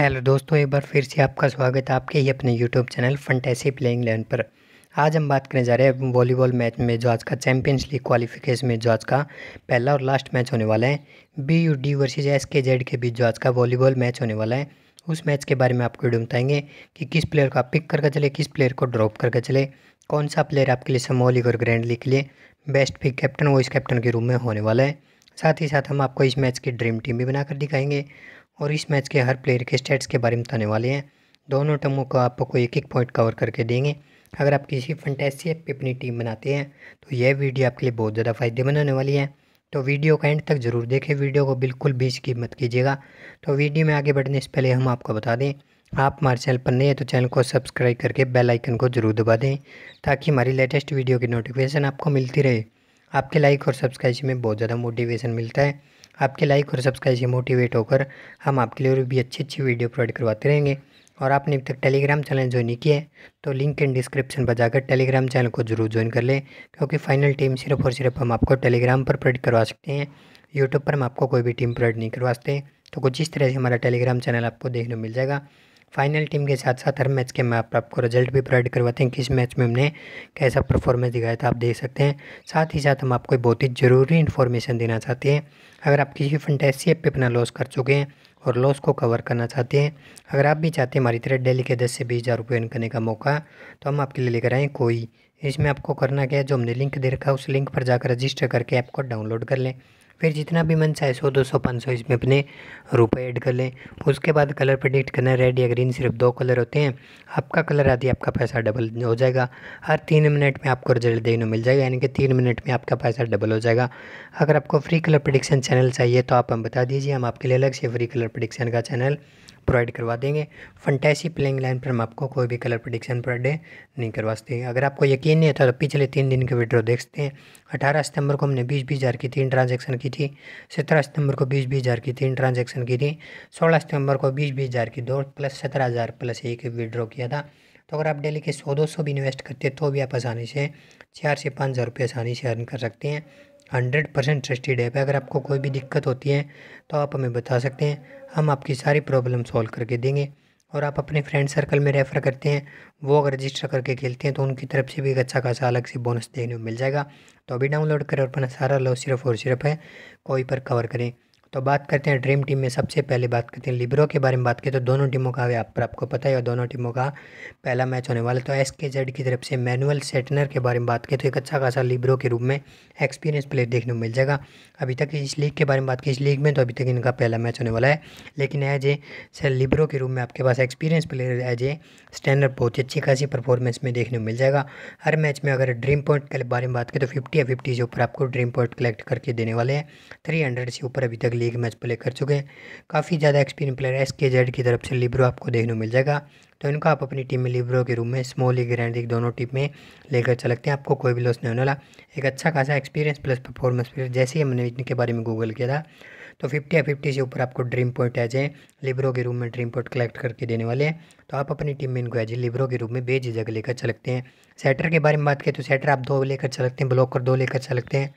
hello दोस्तों एक बार फिर से आपका स्वागत है आपके ही अपने YouTube channel fantasy playing eleven पर आज हम बात करने जा रहे हैं वॉलीबॉल मैच में जो आज का चैंपियंस लीग क्वालिफिकेशन में जो आज का पहला और लास्ट मैच होने वाला है B U D versus S K Z के बीच जो आज का वॉलीबॉल मैच होने वाला है उस मैच के बारे में आपको वीडियो बताएंगे कि किस प्लेयर को आप पिक करके चले किस प्लेयर को ड्रॉप करके चले कौन सा प्लेयर आपके लिए समॉल लीग और ग्रैंड लीग के लिए बेस्ट पिक कैप्टन इस कैप्टन के रूम में होने वाला है साथ ही साथ हम आपको इस मैच की ड्रीम टीम भी बनाकर दिखाएंगे और इस मैच के हर प्लेयर के स्टेट्स के बारे में बताने वाले हैं दोनों टीमों को आपको एक एक पॉइंट कवर करके देंगे अगर आप किसी फंटेसी ऐप पर अपनी टीम बनाते हैं तो यह वीडियो आपके लिए बहुत ज़्यादा फ़ायदेमंद होने वाली है तो वीडियो का एंड तक ज़रूर देखें वीडियो को बिल्कुल भी इसकी मत कीजिएगा तो वीडियो में आगे बढ़ने से पहले हम आपको बता दें आप हमारे चैनल पर नए हैं तो चैनल को सब्सक्राइब करके बेल आइकन को ज़रूर दबा दें ताकि हमारी लेटेस्ट वीडियो की नोटिफिकेशन आपको मिलती रहे आपके लाइक और सब्सक्राइब में बहुत ज़्यादा मोटिवेशन मिलता है आपके लाइक और सब्सक्राइब से मोटिवेट होकर हम आपके लिए और भी अच्छी अच्छी वीडियो प्रोवाइड करवाते रहेंगे और आपने अभी तक टेलीग्राम चैनल ज्वाइन नहीं किया है तो लिंक एंड डिस्क्रिप्शन पर जाकर टेलीग्राम चैनल को जरूर ज्वाइन कर लें क्योंकि फाइनल टीम सिर्फ और सिर्फ हम आपको टेलीग्राम पर प्रोवाइड करवा सकते हैं यूट्यूब पर हम आपको कोई भी टीम प्रोवाइड नहीं करवा सकते तो कुछ इस तरह से हमारा टेलीग्राम चैनल आपको देखने मिल जाएगा फाइनल टीम के साथ साथ हर मैच के मैप आपको रिजल्ट भी प्रोवाइड करवाते हैं किस मैच में हमने कैसा परफॉर्मेंस दिखाया था आप देख सकते हैं साथ ही साथ हम आपको बहुत ही ज़रूरी इन्फॉर्मेशन देना चाहते हैं अगर आप किसी फंटेसी ऐप पर अपना लॉस कर चुके हैं और लॉस को कवर करना चाहते हैं अगर आप भी चाहते हैं हमारी तरह डेली के दस से बीस हज़ार रुपये करने का मौका तो हम आपके लिए लेकर आएँ कोई इसमें आपको करना क्या है जो हमने लिंक दे रखा है उस लिंक पर जाकर रजिस्टर करके ऐप को डाउनलोड कर लें फिर जितना भी मन चाहे सौ दो सौ पाँच सौ इसमें अपने रुपए ऐड कर लें उसके बाद कलर प्रडिक्ट करना रेड या ग्रीन सिर्फ दो कलर होते हैं आपका कलर आदि आपका पैसा डबल हो जाएगा हर तीन मिनट में आपको रिजल्ट देखने मिल जाएगा यानी कि तीन मिनट में आपका पैसा डबल हो जाएगा अगर आपको फ्री कलर प्रडिक्शन चैनल चाहिए तो आप हम बता दीजिए हम आपके लिए अलग से फ्री कलर प्रडिक्शन का चैनल प्रोवाइड करवा देंगे फंटेसी प्लेइंग लाइन पर हम आपको कोई भी कलर प्रडिक्शन पर डे नहीं करवा सकते अगर आपको यकीन नहीं आता तो पिछले तीन दिन के विड्रो देख सकते हैं अठारह सितंबर को हमने बीस बीस हज़ार की तीन ट्रांजेक्शन की थी सत्रह सितंबर को बीस बीस हज़ार की तीन ट्रांजेक्शन की थी सोलह सितंबर को बीस बीस हज़ार की दो प्लस सत्रह हज़ार प्लस एक विड्रॉ किया था तो अगर आप डेली के सौ दो सौ भी इन्वेस्ट करते तो भी आप आसानी से चार से पाँच हज़ार रुपये आसानी से अर्न कर सकते हैं हंड्रेड परसेंट ट्रस्टेड ऐप है अगर आपको कोई भी दिक्कत होती है तो आप हमें बता सकते हैं हम आपकी सारी प्रॉब्लम सॉल्व करके देंगे और आप अपने फ्रेंड सर्कल में रेफ़र करते हैं वो अगर रजिस्टर करके खेलते हैं तो उनकी तरफ से भी एक अच्छा खासा अलग से बोनस देखने को मिल जाएगा तो अभी डाउनलोड करें और अपना सारा लो सिर्फ और सिर्फ है कोई पर कवर करें तो बात करते हैं ड्रीम टीम में सबसे पहले बात करते हैं लिब्रो के बारे में बात करें तो दोनों टीमों का पर आपको पता है और दोनों टीमों का पहला मैच होने वाला तो एस के जेड की तरफ से मैनुअल सेटनर के बारे में बात करें तो एक अच्छा खासा लिब्रो के रूप में एक्सपीरियंस प्लेयर देखने को मिल जाएगा अभी तक इस लीग के बारे में बात की इस लीग में तो अभी तक इनका पहला मैच होने वाला है लेकिन एज ए सर लिब्रो के रूप में आपके पास experience player as a setter बहुत ही अच्छी खासी परफॉर्मेंस में देखने को मिल जाएगा हर मैच में अगर ड्रीम पॉइंट के बारे में बात करें तो फिफ्टी या फिफ्टी से ऊपर आपको ड्रीम पॉइंट कलेक्ट करके देने वाले हैं थ्री हंड्रेड से ऊपर अभी तक लीग मैच प्ले कर चुके हैं काफ़ी ज़्यादा experience player S K Z की तरफ से लिब्रो आपको देखने को मिल जाएगा तो इनको आप अपनी टीम में लिब्रो के रूम में स्मॉल लीग ग्रैंड लीग दोनों टीम में लेकर चल सकते हैं आपको कोई भी लॉस नहीं होने वाला एक अच्छा खासा एक्सपीरियंस प्लस परफॉर्मेंस प्लेयर जैसे ही हमने इनके बारे में गूगल किया था तो फिफ्टी या फिफ्टी से ऊपर आपको ड्रीम पॉइंट एज है लिब्रो के रूम में ड्रीम पॉइंट कलेक्ट करके देने वाले हैं तो आप अपनी टीम में इनको एज लिब्रो के रूम में जगह लेकर चलते हैं सेटर के बारे में बात करें तो सेटर आप दो लेकर चलते हैं ब्लॉकर दो लेकर चलते हैं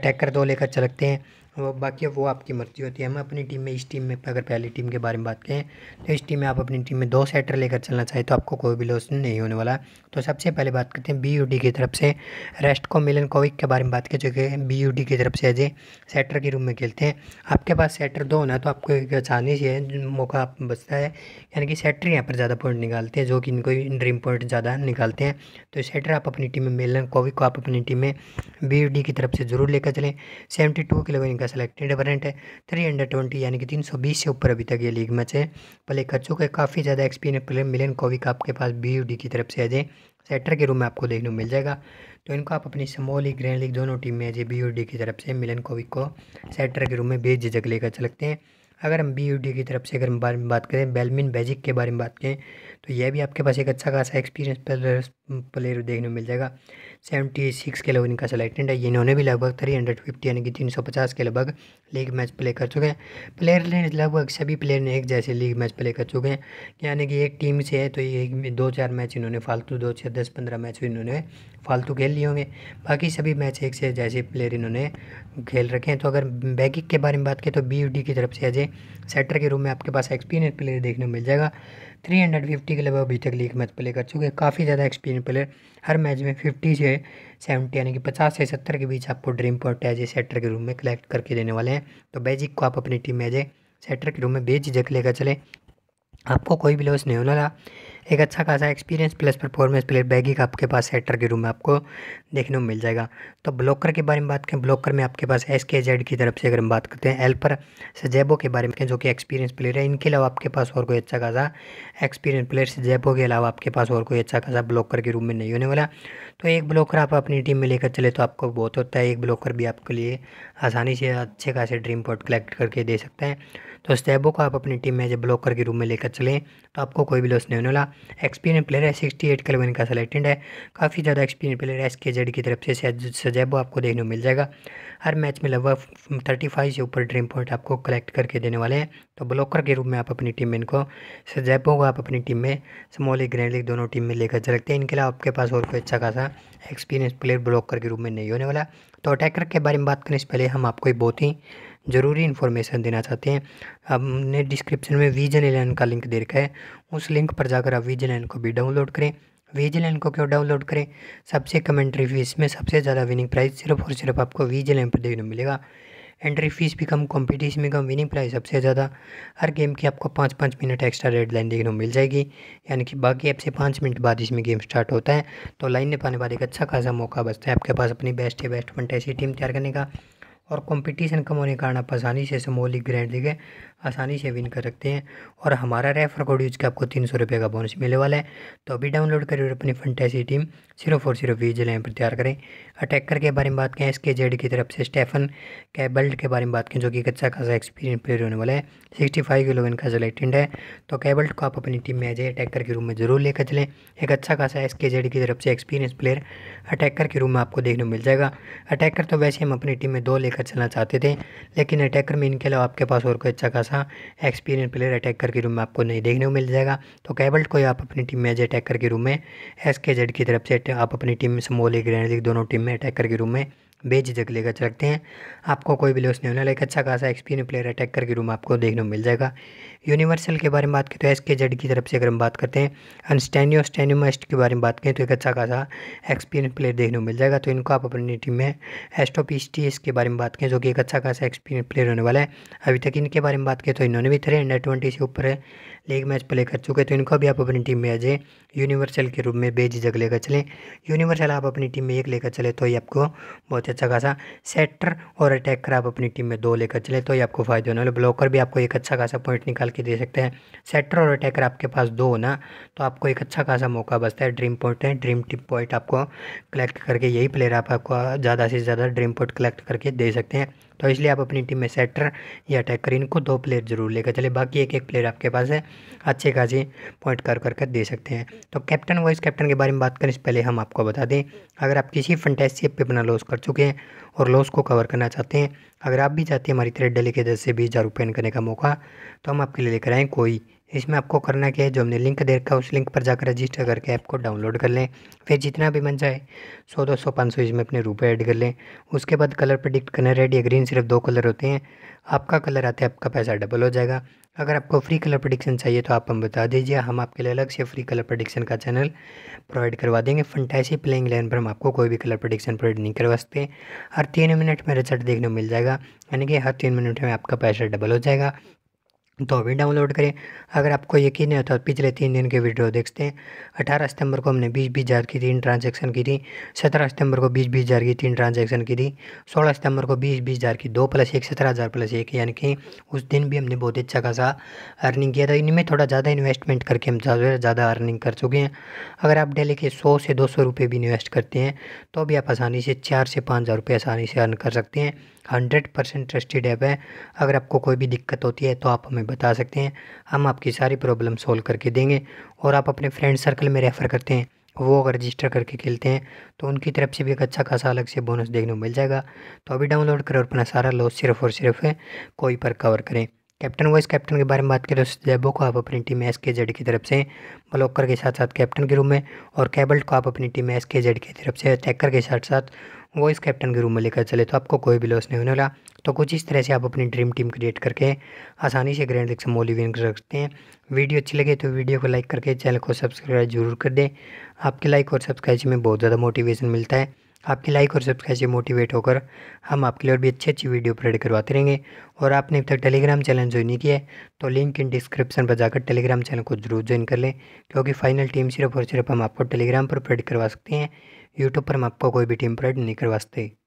अटैकर दो लेकर चलते हैं वो बाकी वो आपकी मर्ज़ी होती है हम अपनी टीम में इस टीम में अगर पहली टीम के बारे में बात करें तो इस टीम में आप अपनी टीम में दो सेटर लेकर चलना चाहें तो आपको कोई भी लॉस नहीं होने वाला तो सबसे पहले बात करते हैं बी यू डी की तरफ से रेस्ट को मिलन कोविक के बारे में बात करें जो कि बी यू डी की तरफ से अजय सेटर के रूम में खेलते हैं आपके पास सेटर दो होना तो आपको एक आसानी से मौका आप बचता है यानी कि सेटर यहाँ पर ज़्यादा पॉइंट निकालते हैं जो कि इनको ड्रीम पॉइंट ज़्यादा निकालते हैं तो सेटर आप अपनी टीम में मिलन कोविक को आप अपनी टीम में बी यू डी की तरफ से ज़रूर लेकर चलें सेवेंटी टू का सेलेक्टेड अपरेंट है थ्री अंडर ट्वेंटी यानी कि तीन सौ बीस से ऊपर अभी तक ये लीग मैच है भले खर्चों के काफ़ी ज़्यादा एक्सपीरियंस प्लेयर मिलन कोविक आपके पास बी की तरफ से अजय सेटर के रूम में आपको देखने को मिल जाएगा तो इनको आप अपनी स्मॉल लीग ग्रैंड लीग दोनों टीम में अजय बी की तरफ से मिलन कोविक को सेटर के रूम में झिझक लेकर चलते हैं अगर हम बी की तरफ से अगर हम बारे में बात करें बेलमिन बेजिक के बारे में बात करें तो यह भी आपके पास एक अच्छा खासा एक्सपीरियंस प्लेयर प्लेयर देखने को मिल जाएगा सेवेंटी सिक्स के लगभग इनका सेलेक्टेड है इन्होंने भी लगभग थ्री हंड्रेड फिफ्टी यानी कि तीन सौ पचास के लगभग लीग मैच प्ले कर चुके हैं प्लेयर ने लगभग सभी प्लेयर ने एक जैसे लीग मैच प्ले कर चुके हैं यानी कि एक टीम से है तो ये दो चार मैच इन्होंने फालतू दो चार दस पंद्रह मैच तो इन्होंने फालतू खेल लिए होंगे बाकी सभी मैच एक से जैसे प्लेयर इन्होंने खेल रखे हैं तो अगर बैगिक के बारे में बात करें तो बी की तरफ से अजय सेटर के रूम में आपके पास एक्सपीरियंस प्लेयर देखने को मिल जाएगा 350 के लगभग अभी तक लीग मैच प्ले कर चुके हैं काफ़ी ज़्यादा एक्सपीरियंस प्लेयर हर मैच में 50 से 70 यानी कि 50 से 70 के बीच आपको dream point as a setter के रूम में कलेक्ट करके देने वाले हैं तो बेजिक को आप अपनी टीम में एज ए सेटर के रूम में बेझिझक लेकर चले आपको कोई भी लॉस नहीं होने वाला एक अच्छा खासा एक्सपीरियंस प्लस परफॉर्मेंस प्लेयर बैगिक आपके पास सेटर के रूम में आपको देखने को मिल जाएगा तो ब्लॉकर के बारे में बात करें ब्लॉकर में आपके पास एस के जेड की तरफ से अगर हम बात करते हैं एल्पर सजैबो के बारे में जो कि एक्सपीरियंस प्लेयर है इनके अलावा आपके पास और कोई अच्छा खासा एक्सपीरियंस प्लेयर सजैबो के अलावा आपके पास और कोई अच्छा खासा ब्लॉकर के रूम में नहीं होने वाला तो एक ब्लॉकर आप अपनी टीम में लेकर चले तो आपको बहुत होता है एक ब्लॉकर भी आपके लिए आसानी से अच्छे खासे ड्रीम पॉट कलेक्ट करके दे सकते हैं तो स्टेबो को आप अपनी टीम में जब ब्लॉकर के रूम में लेकर चलें तो आपको कोई भी लॉस नहीं होने वाला एक्सपीरियंस प्लेयर है सिक्सटी एट क्लब इनका सेलेक्टेड है काफ़ी ज़्यादा experience player S K Z की तरफ से सजैबो आपको देखने को मिल जाएगा हर मैच में लगभग थर्टी फाइव से ऊपर ड्रीम पॉइंट आपको कलेक्ट करके देने वाले हैं तो ब्लॉकर के रूप में आप अपनी टीम में इनको सजैबो को आप अपनी टीम में स्मॉल लीग ग्रैंड लीग दोनों टीम में लेकर चल सकते हैं इनके अलावा आपके पास और कोई अच्छा खासा एक्सपीरियंस प्लेयर ब्लॉकर के रूप में नहीं होने वाला तो अटैकर के बारे में बात करने से पहले हम आपको एक बहुत ही ज़रूरी इन्फॉर्मेशन देना चाहते हैं हमने डिस्क्रिप्शन में वीजन एलन का लिंक दे रखा है उस लिंक पर जाकर आप वीजन एलन को भी डाउनलोड करें वीजलैन को क्यों डाउनलोड करें सबसे कम एंट्री फीस में सबसे ज़्यादा विनिंग प्राइस सिर्फ और सिर्फ आपको वीजलैन पर देखने मिलेगा एंट्री फीस भी कम कॉम्पिटिशन भी कम विनिंग प्राइस सबसे ज़्यादा हर गेम की आपको पाँच पाँच मिनट एक्स्ट्रा रेड लाइन देखने को मिल जाएगी यानी कि बाकी ऐप से पाँच मिनट बाद इसमें गेम स्टार्ट होता है तो लाइन ने पाने बाद एक अच्छा खासा मौका बचता है आपके पास अपनी बेस्ट या बेस्ट ऐसी टीम तैयार करने का और कंपटीशन कम होने के कारण आप आसानी से ग्रैंड लीग है आसानी से विन कर सकते हैं और हमारा रेफर कोड यूज के आपको तीन सौ रुपये का बोनस मिलने वाला है तो अभी डाउनलोड करें और अपनी फंटेसी टीम सिर्फ और सिर्फ वी लाइन पर तैयार करें अटैकर के बारे में बात करें एसके जेड की तरफ से स्टेफन कैबल्ट के बारे में बात करें जो कि एक अच्छा खासा एक्सपीरियंस प्लेयर होने वाला है सिक्सटी फाइव किलो इनका सिलेक्टेंड है तो कैबल्ट को आप अपनी टीम में एज ए अटैकर के रूम में जरूर लेकर चलें एक अच्छा खासा एस के जेड की तरफ से एक्सपीरियंस प्लेयर अटैकर के रूम में आपको देखने को मिल जाएगा अटैकर तो वैसे हम अपनी टीम में दो लेकर चलना चाहते थे लेकिन अटैकर में इनके अलावा आपके पास और कोई अच्छा खासा सा एक्सपीरियंस प्लेयर अटैक करके रूम में आपको नहीं देखने को मिल जाएगा तो कैबल्ट को आप अपनी टीम में एज अटैक करके रूम में एस के जेड की तरफ से आप अपनी टीम में समोली लीग ग्रैंड लीग दोनों टीम में अटैक करके रूम में बेझिझक लेकर चलते हैं आपको कोई भी लॉस नहीं होने लाइक एक अच्छा खासा एक्सपीरियंस प्लेयर अटैक करके रूम आपको देखने को मिल जाएगा यूनिवर्सल के बारे में बात करें तो एस के जेड की तरफ से अगर हम बात करते हैं अनस्टैनियो स्टैनियोमस्ट के बारे में बात करें तो एक अच्छा खासा एक्सपीरियंस प्लेयर देखने को मिल जाएगा तो इनको आप अपनी टीम में एस्टोपीस्टीएस के बारे में बात करें जो कि एक अच्छा खासा एक्सपीरियंस प्लेयर होने वाला है अभी तक इनके बारे में बात करें तो इन्होंने भी थ्री हंड्रेड ट्वेंटी से ऊपर लीग मैच प्ले कर चुके तो इनको भी आप अपनी टीम में एज यूनिवर्सल के रूप में बेझिझक लेकर चलें यूनिवर्सल आप अपनी टीम में एक लेकर चले तो ही आपको बहुत अच्छा खासा सेटर और अटैकर आप अपनी टीम में दो लेकर चले तो ही आपको फायदे होने वाले ब्लॉकर भी आपको एक अच्छा खासा पॉइंट निकाल के दे सकते हैं सेटर और अटैकर आपके पास दो होना ना तो आपको एक अच्छा खासा मौका बचता है ड्रीम पॉइंट है ड्रीम टिप पॉइंट आपको कलेक्ट करके यही प्लेयर आपको ज़्यादा से ज़्यादा ड्रीम पॉइंट कलेक्ट करके दे सकते हैं तो इसलिए आप अपनी टीम में सेटर या अटैकर इनको दो प्लेयर जरूर लेकर चले बाकी एक एक प्लेयर आपके पास है अच्छे खासी पॉइंट कर करके दे सकते हैं तो कैप्टन वाइस कैप्टन के बारे में बात करें इससे पहले हम आपको बता दें अगर आप किसी फंटेसी पर अपना लॉस कर चुके हैं और लॉस को कवर करना चाहते हैं अगर आप भी चाहते हैं हमारी तरह डेली के दस से बीस हज़ार रुपये करने का मौका तो हम आपके लिए लेकर आएँ कोई इसमें आपको करना क्या है जो हमने लिंक दे रखा है उस लिंक पर जाकर रजिस्टर करके ऐप को डाउनलोड कर लें फिर जितना भी मन जाए सौ दो सौ पाँच सौ इसमें अपने रुपए ऐड कर लें उसके बाद कलर प्रडिक्ट करना रेड या ग्रीन सिर्फ दो कलर होते हैं आपका कलर आते है आपका पैसा डबल हो जाएगा अगर आपको फ्री कलर प्रोडिक्शन चाहिए तो आप हम बता दीजिए हम आपके लिए अलग से फ्री कलर प्रोडिक्शन का चैनल प्रोवाइड करवा देंगे फंटैसी प्लेइंग लाइन पर हम आपको कोई भी कलर प्रडिक्शन प्रोवाइड नहीं करवा सकते हर तीन मिनट में रिजल्ट देखने को मिल जाएगा यानी कि हर तीन मिनट में आपका पैसा डबल हो जाएगा तो अभी डाउनलोड करें अगर आपको यकीन नहीं होता तो पिछले तीन दिन के वीडियो देखते हैं अठारह सितंबर को हमने बीस बीस हज़ार की तीन ट्रांजैक्शन की थी सत्रह सितंबर को बीस बीस हज़ार की तीन ट्रांजैक्शन की थी सोलह सितंबर को बीस बीस हज़ार की दो प्लस एक सत्रह हज़ार प्लस एक यानी कि उस दिन भी हमने बहुत अच्छा खासा अर्निंग किया था इनमें थोड़ा ज़्यादा इन्वेस्टमेंट करके हम ज़्यादा ज़्यादा अर्निंग कर चुके हैं अगर आप डेली के सौ से दो सौ रुपये भी इन्वेस्ट करते हैं तो भी आप आसानी से चार से पाँच हज़ार रुपये आसानी से अर्न कर सकते हैं हंड्रेड परसेंट ट्रस्टेड ऐप है अगर आपको कोई भी दिक्कत होती है तो आप हमें बता सकते हैं हम आपकी सारी प्रॉब्लम सॉल्व करके देंगे और आप अपने फ्रेंड सर्कल में रेफ़र करते हैं वो अगर रजिस्टर करके खेलते हैं तो उनकी तरफ से भी एक अच्छा खासा अलग से बोनस देखने को मिल जाएगा तो अभी डाउनलोड करें और अपना सारा लॉस सिर्फ और सिर्फ है कोई पर कवर करें कैप्टन वाइस कैप्टन के बारे में बात करें तो जैबो को आप अपनी टीम एस के जेड की तरफ से ब्लॉकर के साथ साथ कैप्टन के रूम में और कैबल्ट को आप अपनी टीम एस के जेड की तरफ से अटैकर के साथ साथ वो इस कैप्टन के रूम में लेकर चले तो आपको कोई भी लॉस नहीं होने वाला तो कुछ इस तरह से आप अपनी ड्रीम टीम क्रिएट करके आसानी से ग्रैंड लीग से विन कर सकते हैं वीडियो अच्छी लगे तो वीडियो को लाइक करके चैनल को सब्सक्राइब जरूर कर दें आपके लाइक और सब्सक्राइब से में बहुत ज़्यादा मोटिवेशन मिलता है आपके लाइक और सब्सक्राइब से मोटिवेट होकर हम आपके लिए और भी अच्छी अच्छी वीडियो अपलोड करवाते रहेंगे और आपने अब तक टेलीग्राम चैनल ज्वाइन नहीं किया है तो लिंक इन डिस्क्रिप्शन पर जाकर टेलीग्राम चैनल को जरूर ज्वाइन कर लें क्योंकि फाइनल टीम सिर्फ और सिर्फ हम आपको टेलीग्राम पर अपलोड करवा सकते हैं यूट्यूब पर हम आपको कोई भी टीम अपलोड नहीं करवा सकते